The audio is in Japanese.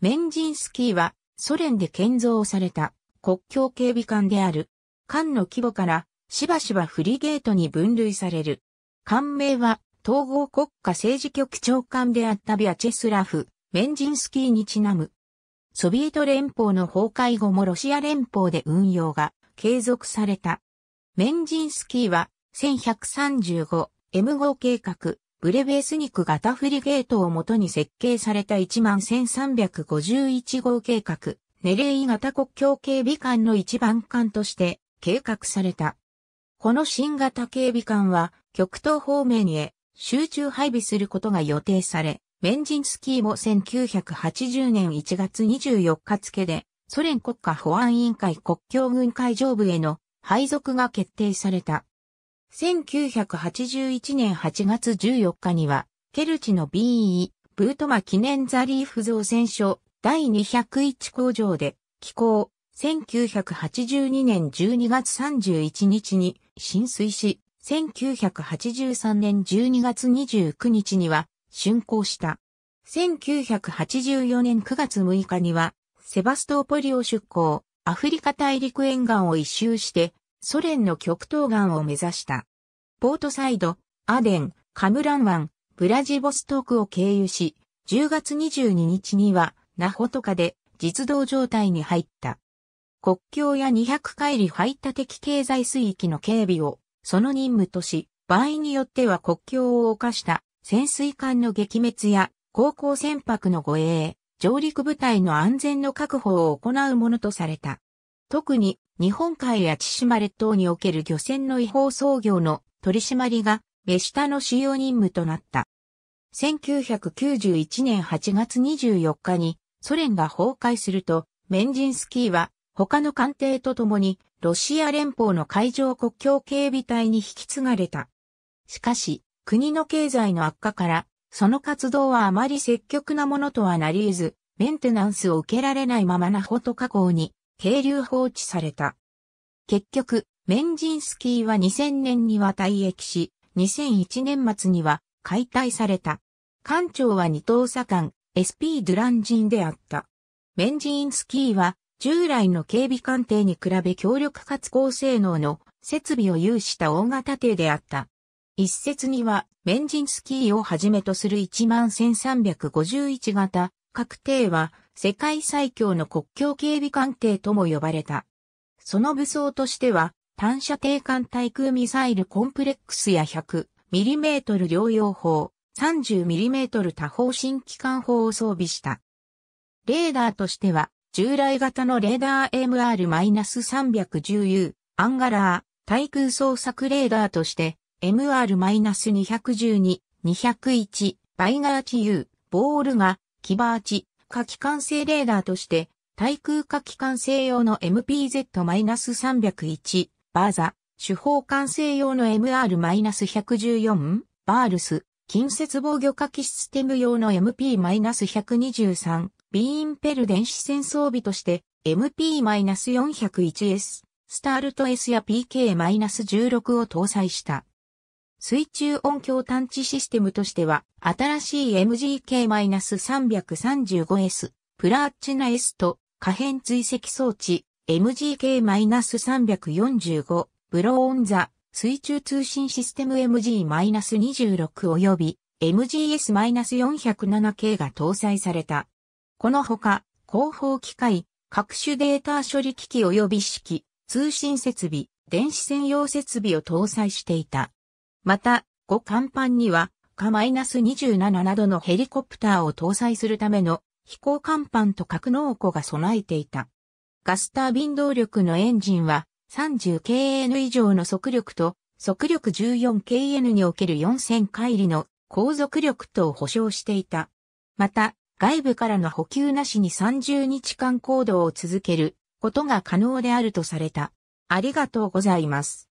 メンジンスキーはソ連で建造された国境警備艦である。艦の規模からしばしばフリゲートに分類される。艦名は統合国家政治局長官であったビアチェスラフ、メンジンスキーにちなむ。ソビエト連邦の崩壊後もロシア連邦で運用が継続された。メンジンスキーは 1135M5 計画ブレベースニク型フリゲートをもとに設計された11351号計画、ネレイ型国境警備艦の一番艦として計画された。この新型警備艦は極東方面へ集中配備することが予定され、メンジンスキーも1980年1月24日付でソ連国家保安委員会国境軍海上部への配属が決定された。1981年8月14日には、ケルチの BE、ブートマ記念ザリーフ造船所第201工場で、寄港、1982年12月31日に浸水し、1983年12月29日には竣工した。1984年9月6日には、セバストーポリを出港、アフリカ大陸沿岸を一周して、ソ連の極東岸を目指した。ポートサイド、アデン、カムラン湾、ブラジボストークを経由し、10月22日には、ナホトカで実動状態に入った。国境や200海里排他的経済水域の警備を、その任務とし、場合によっては国境を犯した潜水艦の撃滅や航行船舶の護衛、上陸部隊の安全の確保を行うものとされた。特に日本海や千島列島における漁船の違法操業の取締りが目下の主要任務となった。1991年8月24日にソ連が崩壊すると、メンジンスキーは他の艦艇と共にロシア連邦の海上国境警備隊に引き継がれた。しかし、国の経済の悪化から、その活動はあまり積極なものとはなり得ず、メンテナンスを受けられないままナホト加工に、渓流放置された。結局、メンジンスキーは2000年には退役し、2001年末には解体された。艦長は二等佐官、SP ドゥランジンであった。メンジンスキーは、従来の警備艦艇に比べ強力かつ高性能の設備を有した大型艇であった。一説には、メンジンスキーをはじめとする11351型、各艇は世界最強の国境警備艦艇とも呼ばれた。その武装としては、単射程艦対空ミサイルコンプレックスや 100mm 両用砲、30mm 多方新機関砲を装備した。レーダーとしては、従来型のレーダー MR-310U、アンガラー、対空捜索レーダーとして、MR-212、201、バイガーチ U、ボールが、キバーチ、火器管制レーダーとして、対空火器管制用の MPZ-301、バーザ、手法完成用の MR-114、バールス、近接防御火器システム用の MP-123、ビーンペル電子戦装備として MP-401S、スタールト S や PK-16 を搭載した。水中音響探知システムとしては、新しい MGK-335S、プラーチナ S と可変追跡装置、MGK-345 ブローオンザ水中通信システム MG-26 及び MGS-407K が搭載された。このほか、広報機械、各種データ処理機器及び式、通信設備、電子専用設備を搭載していた。また、5甲板には、K-27 などのヘリコプターを搭載するための飛行甲板と格納庫が備えていた。ガスタービン動力のエンジンは 30kN 以上の速力と速力 14kN における4000回里の航続力とを保証していた。また、外部からの補給なしに30日間行動を続けることが可能であるとされた。ありがとうございます。